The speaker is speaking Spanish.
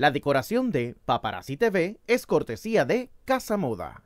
La decoración de Paparazzi TV es cortesía de Casa Moda.